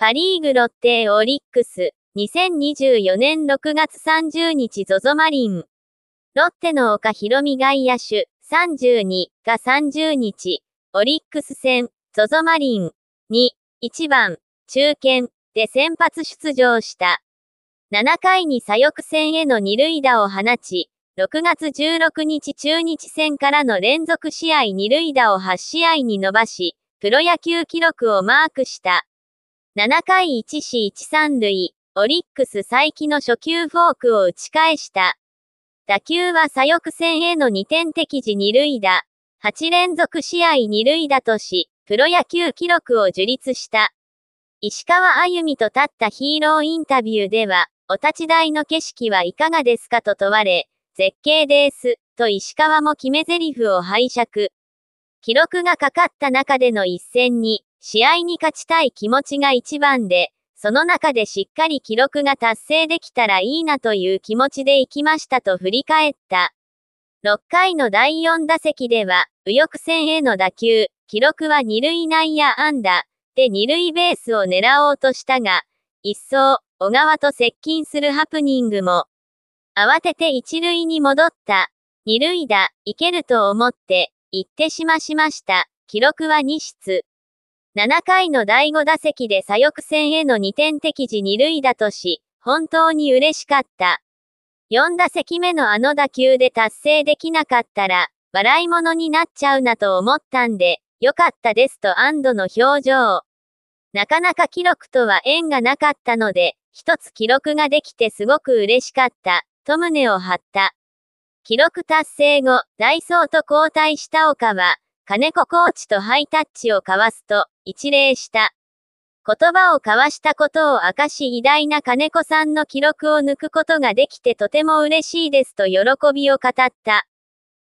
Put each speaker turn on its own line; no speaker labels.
パリーグロッテーオリックス、2024年6月30日ゾゾマリン。ロッテの岡博美外野手、32が30日、オリックス戦、ゾゾマリン、2、1番、中堅、で先発出場した。7回に左翼戦への二塁打を放ち、6月16日中日戦からの連続試合二塁打を8試合に伸ばし、プロ野球記録をマークした。7回1死1三塁、オリックス再起の初球フォークを打ち返した。打球は左翼戦への2点的時2塁打。8連続試合2塁打とし、プロ野球記録を樹立した。石川歩みと立ったヒーローインタビューでは、お立ち台の景色はいかがですかと問われ、絶景です、と石川も決め台詞を拝借。記録がかかった中での一戦に、試合に勝ちたい気持ちが一番で、その中でしっかり記録が達成できたらいいなという気持ちで行きましたと振り返った。6回の第4打席では、右翼戦への打球、記録は二塁内野安打、で二塁ベースを狙おうとしたが、一層、小川と接近するハプニングも。慌てて一塁に戻った。二塁打、いけると思って、行ってしましました。記録は2室。7回の第5打席で左翼戦への2点的時2塁打とし、本当に嬉しかった。4打席目のあの打球で達成できなかったら、笑い物になっちゃうなと思ったんで、良かったですと安堵の表情。なかなか記録とは縁がなかったので、一つ記録ができてすごく嬉しかった、と胸を張った。記録達成後、ダイソーと交代した岡は、金子コーチとハイタッチを交わすと、一礼した。言葉を交わしたことを明かし偉大な金子さんの記録を抜くことができてとても嬉しいですと喜びを語った。